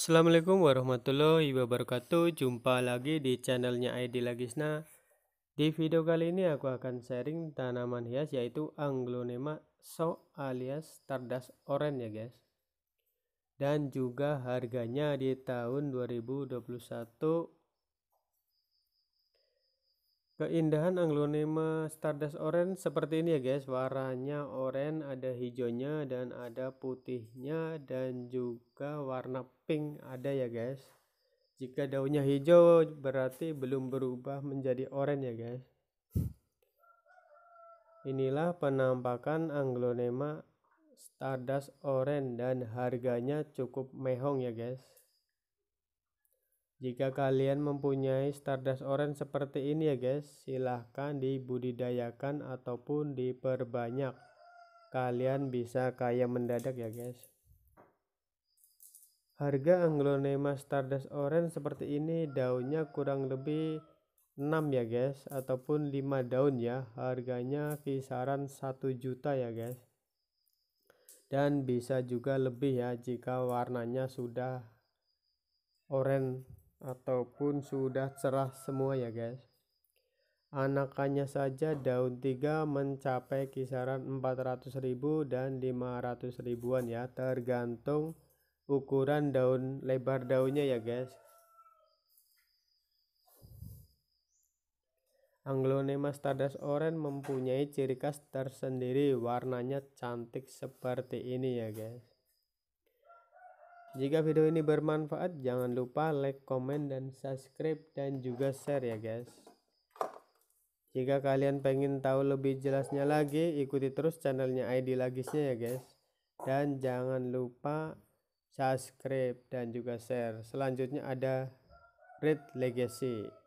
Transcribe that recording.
Assalamualaikum warahmatullahi wabarakatuh Jumpa lagi di channelnya ID Lagisna Di video kali ini aku akan sharing tanaman hias yaitu Anglonema so alias tardas oren ya guys Dan juga harganya di tahun 2021 Keindahan Anglonema Stardust Orange seperti ini ya guys. Warnanya orange, ada hijaunya dan ada putihnya dan juga warna pink ada ya guys. Jika daunnya hijau berarti belum berubah menjadi orange ya guys. Inilah penampakan Anglonema Stardust Orange dan harganya cukup mehong ya guys. Jika kalian mempunyai stardust orange seperti ini ya guys, silahkan dibudidayakan ataupun diperbanyak. Kalian bisa kaya mendadak ya guys. Harga anglonema stardust orange seperti ini daunnya kurang lebih 6 ya guys, ataupun 5 daun ya. Harganya kisaran 1 juta ya guys. Dan bisa juga lebih ya jika warnanya sudah orange ataupun sudah cerah semua ya guys. Anakannya saja daun 3 mencapai kisaran ribu dan 500 ribuan ya tergantung ukuran daun lebar daunnya ya guys. Anglonema stardust oren mempunyai ciri khas tersendiri warnanya cantik seperti ini ya guys. Jika video ini bermanfaat, jangan lupa like, komen, dan subscribe, dan juga share ya guys. Jika kalian pengen tahu lebih jelasnya lagi, ikuti terus channelnya ID Lagisnya ya guys. Dan jangan lupa subscribe dan juga share. Selanjutnya ada Red Legacy.